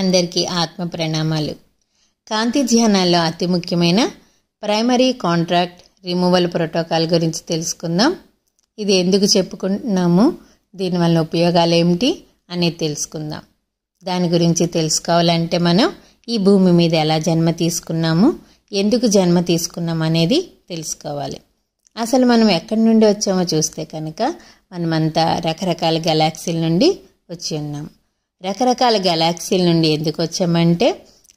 అందరికీ ఆత్మ ప్రణామాలు కాంతి ధ్యానాల్లో అతి ముఖ్యమైన ప్రైమరీ కాంట్రాక్ట్ రిమూవల్ ప్రోటోకాల్ గురించి తెలుసుకుందాం ఇది ఎందుకు చెప్పుకుంటున్నాము దీనివల్ల ఉపయోగాలు ఏమిటి అనేది తెలుసుకుందాం దాని గురించి తెలుసుకోవాలంటే మనం ఈ భూమి మీద ఎలా జన్మ తీసుకున్నాము ఎందుకు జన్మ తీసుకున్నాం అనేది తెలుసుకోవాలి అసలు మనం ఎక్కడి నుండి వచ్చామో చూస్తే కనుక మనమంతా రకరకాల గెలాక్సీల నుండి వచ్చి ఉన్నాం రకరకాల గెలాక్సీల నుండి ఎందుకు వచ్చామంటే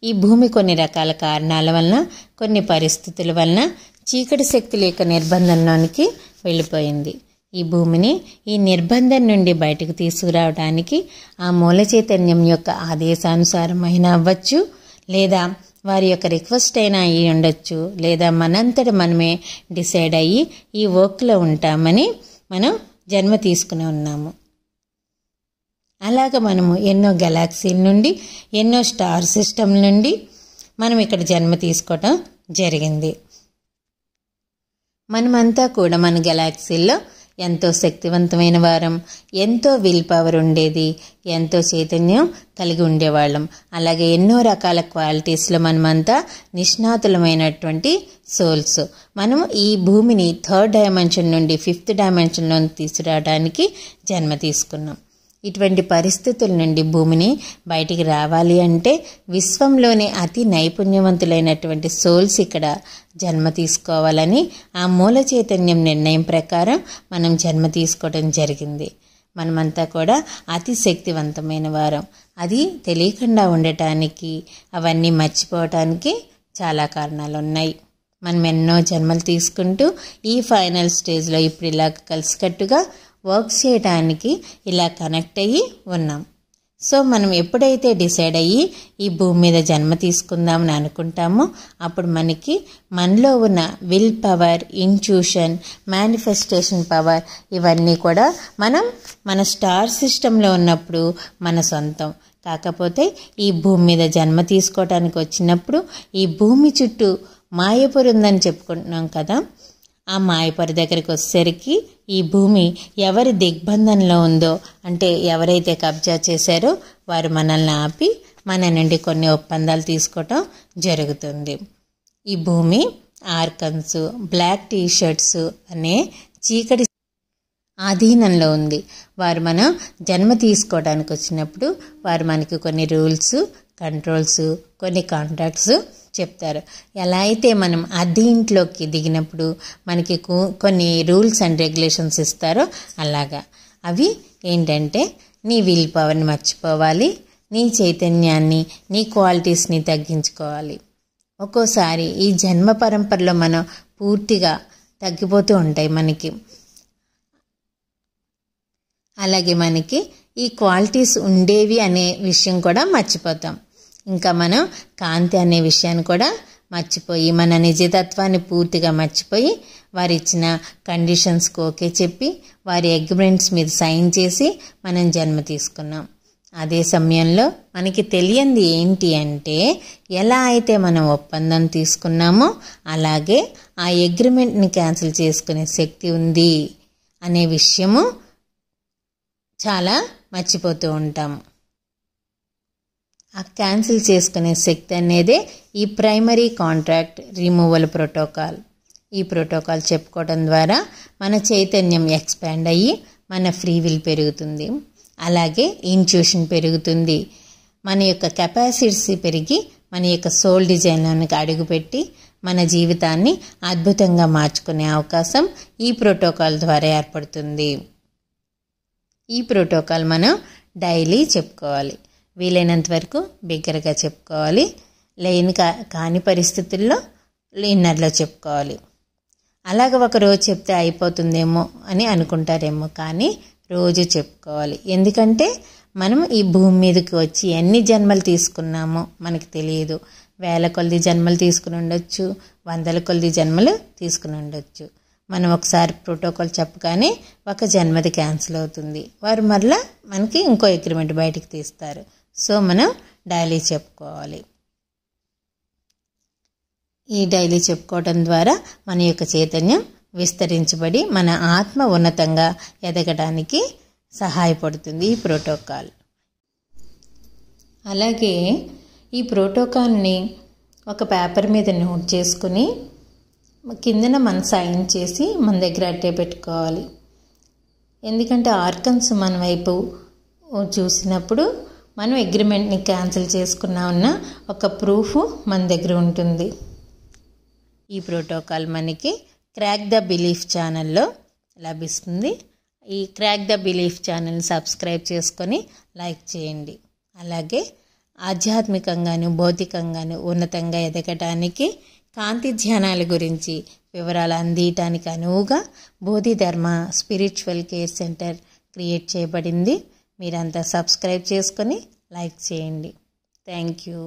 ఈ భూమి కొన్ని రకాల కారణాల వలన కొన్ని పరిస్థితుల వలన చీకటి శక్తుల యొక్క నిర్బంధంలోనికి వెళ్ళిపోయింది ఈ భూమిని ఈ నిర్బంధం నుండి బయటకు తీసుకురావడానికి ఆ మూల చైతన్యం యొక్క ఆదేశానుసారమైన అవ్వచ్చు లేదా వారి యొక్క రిక్వెస్ట్ అయినా అయ్యి ఉండొచ్చు లేదా మనంతట మనమే డిసైడ్ అయ్యి ఈ వర్క్లో ఉంటామని మనం జన్మ తీసుకుని ఉన్నాము అలాగ మనము ఎన్నో గెలాక్సీల నుండి ఎన్నో స్టార్ సిస్టమ్ నుండి మనం ఇక్కడ జన్మ తీసుకోవటం జరిగింది మనమంతా కూడా మన గెలాక్సీల్లో ఎంతో శక్తివంతమైన వారం ఎంతో విల్ పవర్ ఉండేది ఎంతో చైతన్యం కలిగి ఉండేవాళ్ళం అలాగే ఎన్నో రకాల క్వాలిటీస్లో మనమంతా నిష్ణాతులమైనటువంటి సోల్స్ మనం ఈ భూమిని థర్డ్ డైమెన్షన్ నుండి ఫిఫ్త్ డైమెన్షన్లో తీసుకురావడానికి జన్మ తీసుకున్నాం ఇటువంటి పరిస్థితుల నుండి భూమిని బయటికి రావాలి అంటే విశ్వంలోనే అతి నైపుణ్యవంతులైనటువంటి సోల్స్ ఇక్కడ జన్మ తీసుకోవాలని ఆ మూల చైతన్యం నిర్ణయం ప్రకారం మనం జన్మ తీసుకోవడం జరిగింది మనమంతా కూడా అతి శక్తివంతమైన వారం అది తెలియకుండా ఉండటానికి అవన్నీ మర్చిపోవటానికి చాలా కారణాలు ఉన్నాయి మనం ఎన్నో జన్మలు తీసుకుంటూ ఈ ఫైనల్ స్టేజ్లో ఇప్పుడు ఇలా కలిసికట్టుగా వర్క్ చేయడానికి ఇలా కనెక్ట్ అయ్యి ఉన్నాం సో మనం ఎప్పుడైతే డిసైడ్ అయ్యి ఈ భూమి మీద జన్మ తీసుకుందామని అనుకుంటామో అప్పుడు మనకి మనలో ఉన్న will power intuition manifestation power ఇవన్నీ కూడా మనం మన స్టార్ సిస్టంలో ఉన్నప్పుడు మన సొంతం కాకపోతే ఈ భూమి మీద జన్మ తీసుకోవటానికి వచ్చినప్పుడు ఈ భూమి చుట్టూ మాయపురుందని చెప్పుకుంటున్నాం కదా ఆ మాయపరి దగ్గరికి వచ్చేసరికి ఈ భూమి ఎవరి దిగ్బంధంలో ఉందో అంటే ఎవరైతే కబ్జా చేశారో వారు మనల్ని ఆపి మన నుండి కొన్ని ఒప్పందాలు తీసుకోవటం జరుగుతుంది ఈ భూమి ఆర్కన్స్ బ్లాక్ టీషర్ట్స్ అనే చీకటి ఆధీనంలో ఉంది వారు మనం జన్మ తీసుకోవడానికి వచ్చినప్పుడు వారు మనకి కొన్ని రూల్స్ కంట్రోల్స్ కొన్ని కాంట్రాక్ట్స్ చెప్తారు ఎలా అయితే మనం ఆ దీంట్లోకి దిగినప్పుడు మనకి కొన్ని రూల్స్ అండ్ రెగ్యులేషన్స్ ఇస్తారో అలాగా అవి ఏంటంటే నీ విల్ పవర్ని మర్చిపోవాలి నీ చైతన్యాన్ని నీ క్వాలిటీస్ని తగ్గించుకోవాలి ఒక్కోసారి ఈ జన్మ పరంపరలో మనం పూర్తిగా తగ్గిపోతూ ఉంటాయి మనకి అలాగే మనకి ఈ క్వాలిటీస్ ఉండేవి అనే విషయం కూడా మర్చిపోతాం ఇంకా మనం కాంతి అనే విషయాన్ని కూడా మర్చిపోయి మన నిజతత్వాన్ని పూర్తిగా మర్చిపోయి వారు ఇచ్చిన కండిషన్స్కి ఓకే చెప్పి వారి అగ్రిమెంట్స్ మీద సైన్ చేసి మనం జన్మ తీసుకున్నాం అదే సమయంలో మనకి తెలియంది ఏంటి అంటే ఎలా అయితే మనం ఒప్పందం తీసుకున్నామో అలాగే ఆ అగ్రిమెంట్ని క్యాన్సిల్ చేసుకునే శక్తి ఉంది అనే విషయము చాలా మర్చిపోతూ ఉంటాము ఆ క్యాన్సిల్ చేసుకునే శక్తి అనేదే ఈ ప్రైమరీ కాంట్రాక్ట్ రిమూవల్ ప్రోటోకాల్ ఈ ప్రోటోకాల్ చెప్పుకోవడం ద్వారా మన చైతన్యం ఎక్స్పాండ్ అయ్యి మన ఫ్రీ విల్ పెరుగుతుంది అలాగే ఇన్ట్యూషన్ పెరుగుతుంది మన యొక్క కెపాసిటీ పెరిగి మన యొక్క సోల్ డిజైన్లోనికి అడుగుపెట్టి మన జీవితాన్ని అద్భుతంగా మార్చుకునే అవకాశం ఈ ప్రోటోకాల్ ద్వారా ఏర్పడుతుంది ఈ ప్రోటోకాల్ మనం డైలీ చెప్పుకోవాలి వీలైనంత వరకు బిగ్గరగా చెప్పుకోవాలి లేని కాని పరిస్థితుల్లో ఇన్నర్లో చెప్పుకోవాలి అలాగ ఒక రోజు చెప్తే అయిపోతుందేమో అని అనుకుంటారేమో కానీ రోజు చెప్పుకోవాలి ఎందుకంటే మనం ఈ భూమి మీదకి వచ్చి ఎన్ని జన్మలు తీసుకున్నామో మనకు తెలియదు వేల కొలది జన్మలు తీసుకుని ఉండొచ్చు వందల కొలది జన్మలు తీసుకుని ఉండొచ్చు మనం ఒకసారి ప్రోటోకాల్ చెప్పగానే ఒక జన్మది క్యాన్సిల్ అవుతుంది వారు మరలా మనకి ఇంకో అగ్రిమెంట్ బయటికి తీస్తారు సో మనం డైలీ చెప్పుకోవాలి ఈ డైలీ చెప్పుకోవటం ద్వారా మన యొక్క చైతన్యం విస్తరించబడి మన ఆత్మ ఉన్నతంగా ఎదగడానికి సహాయపడుతుంది ఈ ప్రోటోకాల్ అలాగే ఈ ప్రోటోకాల్ని ఒక పేపర్ మీద నోట్ చేసుకుని కిందన మనం సైన్ చేసి మన దగ్గర అట్టే పెట్టుకోవాలి ఎందుకంటే ఆర్కన్స్ మన వైపు చూసినప్పుడు మనం అగ్రిమెంట్ని క్యాన్సిల్ చేసుకున్నా ఉన్న ఒక ప్రూఫ్ మన దగ్గర ఉంటుంది ఈ ప్రోటోకాల్ మనకి క్రాక్ ద బిలీఫ్ ఛానల్లో లభిస్తుంది ఈ crack the belief channel subscribe చేసుకొని లైక్ చేయండి అలాగే ఆధ్యాత్మికంగాను భౌతికంగాను ఉన్నతంగా ఎదగటానికి కాంతి ధ్యానాల గురించి వివరాలు అందియటానికి అనువుగా Bodhidharma spiritual care centre create చేయబడింది మీరంతా సబ్స్క్రైబ్ చేసుకొని లైక్ చేయండి థ్యాంక్ యూ